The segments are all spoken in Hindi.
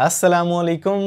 असलम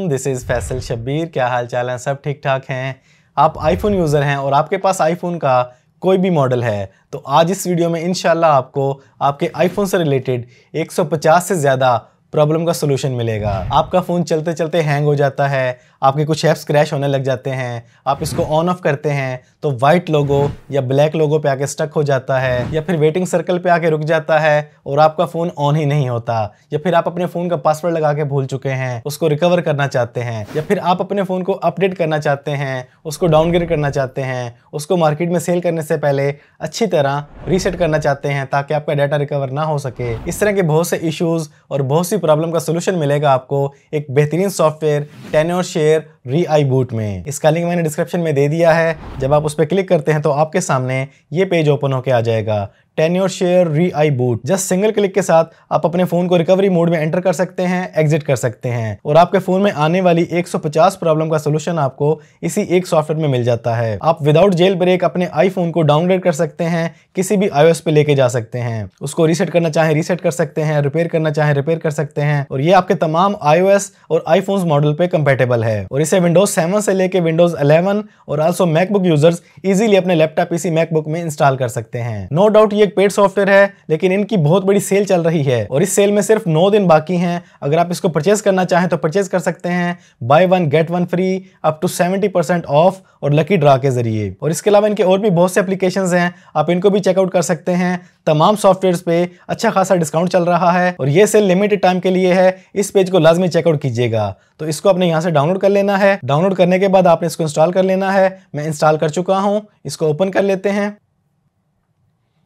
दिस इज़ फैसल शब्बीर क्या हाल चाल हैं सब ठीक ठाक हैं आप आईफोन यूज़र हैं और आपके पास आईफोन का कोई भी मॉडल है तो आज इस वीडियो में इन आपको आपके आईफोन से रिलेटेड 150 से ज़्यादा प्रॉब्लम का सोल्यूशन मिलेगा आपका फ़ोन चलते चलते हैंग हो जाता है आपके कुछ ऐप्स क्रैश होने लग जाते हैं आप इसको ऑन ऑफ करते हैं तो वाइट लोगो या ब्लैक लोगो पे आके स्टक हो जाता है या फिर वेटिंग सर्कल पे आके रुक जाता है और आपका फ़ोन ऑन ही नहीं होता या फिर आप अपने फ़ोन का पासवर्ड लगा के भूल चुके हैं उसको रिकवर करना चाहते हैं या फिर आप अपने फ़ोन को अपडेट करना चाहते हैं उसको डाउनग्रेड करना चाहते हैं उसको मार्केट में सेल करने से पहले अच्छी तरह रीसेट करना चाहते हैं ताकि आपका डाटा रिकवर ना हो सके इस तरह के बहुत से इशूज़ और बहुत सी प्रॉब्लम का सोल्यूशन मिलेगा आपको एक बेहतरीन सॉफ्टवेयर टेनोर शेयर री आई बूट में इसका लिंक मैंने डिस्क्रिप्शन में दे दिया है जब आप उस पर क्लिक करते हैं तो आपके सामने ये पेज ओपन होकर आ जाएगा ten Tenorshare ReiBoot just single click के साथ आप अपने फोन को रिकवरी मोड में एंटर कर सकते हैं एग्जिट कर सकते हैं और आपके फोन में आने वाली 150 प्रॉब्लम का सोल्यूशन आपको इसी एक सॉफ्टवेयर में मिल जाता है आप विदाउट जेल ब्रेक अपने आईफोन को डाउनलोड कर सकते हैं किसी भी आईओएस पे लेके जा सकते हैं उसको रीसेट करना चाहे रीसेट कर सकते हैं रिपेयर करना चाहे रिपेयर कर सकते हैं और ये आपके तमाम आईओएस और आईफोन मॉडल पे कंपेटेबल है और इसे विंडोज सेवन से लेके विंडोज इलेवन और ऑल्सो मैकबुक यूजर्स इजिली अपने लैपटॉप इसी मैकबुक में इंस्टॉल कर सकते हैं नो डाउट ये एक पेड सॉफ्टवेयर है लेकिन इनकी बहुत बड़ी सेल चल रही है और इस सेल में सिर्फ नौ दिन बाकी हैं अगर आप इसको परचेज करना चाहें तो परचेज कर सकते हैं buy one get one free up to seventy percent off और लकी ड्रा के जरिए और इसके अलावा इनके और भी बहुत से एप्लीकेशन हैं आप इनको भी चेकआउट कर सकते हैं तमाम सॉफ्टवेयर पे अच्छा खासा डिस्काउंट चल रहा है और ये सेल लिमिटेड टाइम के लिए है इस पेज को लाजमी चेकआउट कीजिएगा तो इसको आपने यहाँ से डाउनलोड कर लेना है डाउनलोड करने के बाद आपने इसको इंस्टॉल कर लेना है मैं इंस्टॉल कर चुका हूँ इसको ओपन कर लेते हैं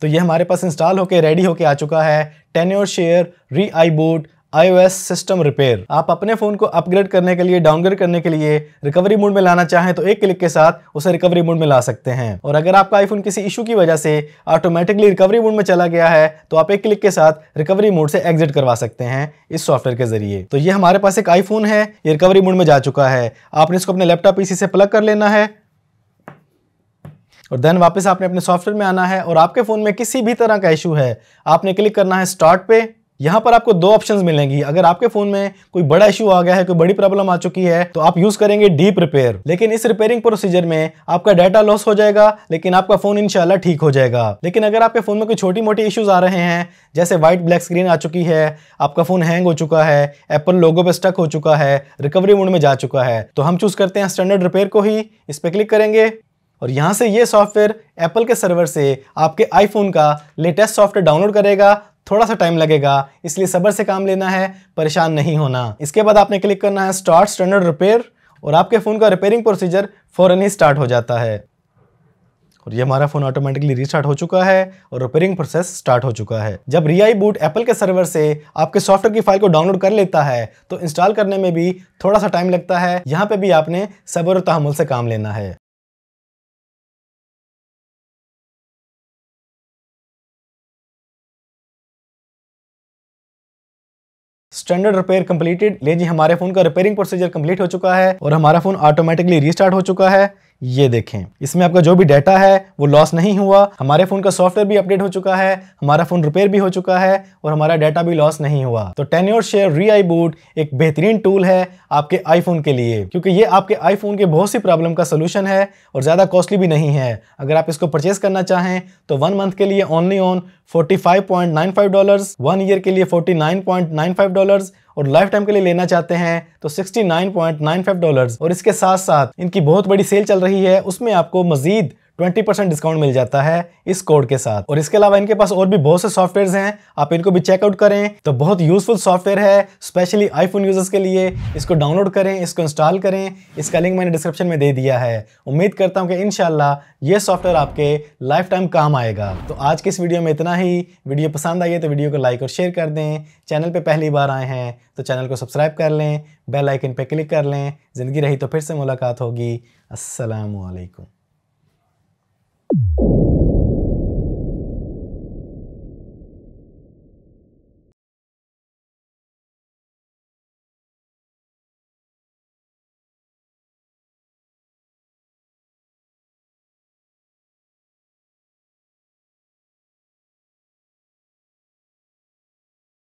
तो ये हमारे पास इंस्टॉल होकर रेडी होके आ चुका है ten Tenorshare ReiBoot iOS system repair आप अपने फ़ोन को अपग्रेड करने के लिए डाउनग्रेड करने के लिए रिकवरी मोड में लाना चाहें तो एक क्लिक के साथ उसे रिकवरी मोड में ला सकते हैं और अगर आपका आईफोन किसी इशू की वजह से ऑटोमेटिकली रिकवरी मोड में चला गया है तो आप एक क्लिक के साथ रिकवरी मोड से एग्जिट करवा सकते हैं इस सॉफ्टवेयर के जरिए तो ये हमारे पास एक आईफोन है ये रिकवरी मोड में जा चुका है आपने इसको अपने लैपटॉप इसी से प्लग कर लेना है और देन वापस आपने अपने सॉफ्टवेयर में आना है और आपके फ़ोन में किसी भी तरह का इशू है आपने क्लिक करना है स्टार्ट पे यहाँ पर आपको दो ऑप्शंस मिलेंगी अगर आपके फोन में कोई बड़ा इशू आ गया है कोई बड़ी प्रॉब्लम आ चुकी है तो आप यूज करेंगे डीप रिपेयर लेकिन इस रिपेयरिंग प्रोसीजर में आपका डाटा लॉस हो जाएगा लेकिन आपका फोन इनशाला ठीक हो जाएगा लेकिन अगर आपके फोन में कोई छोटी मोटी इशूज आ रहे हैं जैसे व्हाइट ब्लैक स्क्रीन आ चुकी है आपका फोन हैंग हो चुका है एप्पल लोगो पे स्टक हो चुका है रिकवरी मोड में जा चुका है तो हम चूज करते हैं स्टैंडर्ड रिपेयर को ही इस पर क्लिक करेंगे और यहाँ से ये सॉफ्टवेयर एप्पल के सर्वर से आपके आईफोन का लेटेस्ट सॉफ्टवेयर डाउनलोड करेगा थोड़ा सा टाइम लगेगा इसलिए सबर से काम लेना है परेशान नहीं होना इसके बाद आपने क्लिक करना है स्टार्ट स्टैंडर्ड रिपेयर और आपके फ़ोन का रिपेयरिंग प्रोसीजर फ़ौरन ही स्टार्ट हो जाता है और ये हमारा फ़ोन ऑटोमेटिकली रीस्टार्ट हो चुका है और रिपेयरिंग प्रोसेस स्टार्ट हो चुका है जब रियाई बूट एप्पल के सर्वर से आपके सॉफ्टवेयर की फाइल को डाउनलोड कर लेता है तो इंस्टॉल करने में भी थोड़ा सा टाइम लगता है यहाँ पे भी आपने सबर और तहमुल से काम लेना है स्टैंडर्ड रिपेयर कंप्लीटेड ले जी हमारे फोन का रिपेयरिंग प्रोसीजर कंप्लीट हो चुका है और हमारा फोन ऑटोमेटिकली रिस्टार्ट हो चुका है ये देखें इसमें आपका जो भी डाटा है वो लॉस नहीं हुआ हमारे फ़ोन का सॉफ्टवेयर भी अपडेट हो चुका है हमारा फ़ोन रिपेयर भी हो चुका है और हमारा डाटा भी लॉस नहीं हुआ तो टेन योर शेयर री आई बूट एक बेहतरीन टूल है आपके आईफोन के लिए क्योंकि ये आपके आईफोन के बहुत सी प्रॉब्लम का सोल्यूशन है और ज़्यादा कॉस्टली भी नहीं है अगर आप इसको परचेज करना चाहें तो वन मंथ के लिए only on forty five point nine five dollar one year के लिए forty nine point nine five dollar और लाइफ टाइम के लिए लेना चाहते हैं तो 69.95 डॉलर्स और इसके साथ साथ इनकी बहुत बड़ी सेल चल रही है उसमें आपको मजीद ट्वेंटी परसेंट डिस्काउंट मिल जाता है इस कोड के साथ और इसके अलावा इनके पास और भी बहुत से सॉफ्टवेयर हैं आप इनको भी चेकआउट करें तो बहुत यूजफुल सॉफ्टवेयर है स्पेशली आईफोन यूजर्स के लिए इसको डाउनलोड करें इसको इंस्टॉल करें इसका लिंक मैंने डिस्क्रिप्शन में दे दिया है उम्मीद करता हूँ कि इन ये सॉफ्टवेयर आपके लाइफ टाइम काम आएगा तो आज की इस वीडियो में इतना ही वीडियो पसंद आई है तो वीडियो को लाइक और शेयर कर दें चैनल पर पहली बार आए हैं तो चैनल को सब्सक्राइब कर लें बेल पर क्लिक कर लें ज़िंदगी रही तो फिर से मुलाकात होगी असलकम